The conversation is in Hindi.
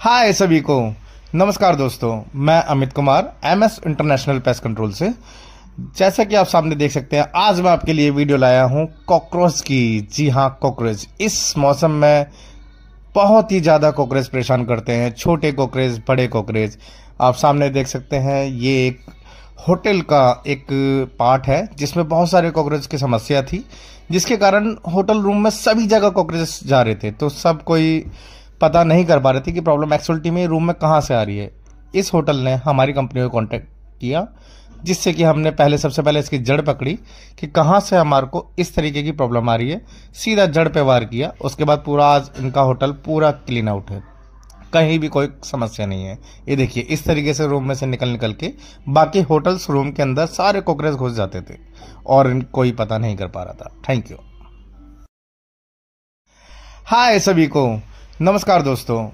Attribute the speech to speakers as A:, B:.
A: हाय सभी को नमस्कार दोस्तों मैं Amit Kumar M S international pest control से जैसा कि आप सामने देख सकते हैं आज मैं आपके लिए वीडियो लाया हूँ कॉकरोच की जी हाँ कॉकरोच इस मौसम में बहुत ही ज़्यादा कॉकरोच परेशान करते हैं छोटे कॉकरोच बड़े कॉकरोच आप सामने देख सकते हैं ये एक होटल का एक पार्ट है जिसमें बहुत सारे कॉकरोच की समस्या थी जिसके कारण होटल रूम में सभी जगह कॉकरोच जा रहे थे तो सब कोई पता नहीं कर पा रहे थे कि प्रॉब्लम एक्सुलटी में रूम में कहाँ से आ रही है इस होटल ने हमारी कंपनी को कॉन्टैक्ट किया जिससे कि हमने पहले सबसे पहले इसकी जड़ पकड़ी कि कहाँ से हमारे को इस तरीके की प्रॉब्लम आ रही है सीधा जड़ पे वार किया उसके बाद पूरा आज इनका होटल पूरा क्लीन आउट है कहीं भी कोई समस्या नहीं है ये देखिए इस तरीके से रूम में से निकल निकल के बाकी होटल्स रूम के अंदर सारे कॉकरेज घुस जाते थे और कोई पता नहीं कर पा रहा था थैंक यू हाय सभी को नमस्कार दोस्तों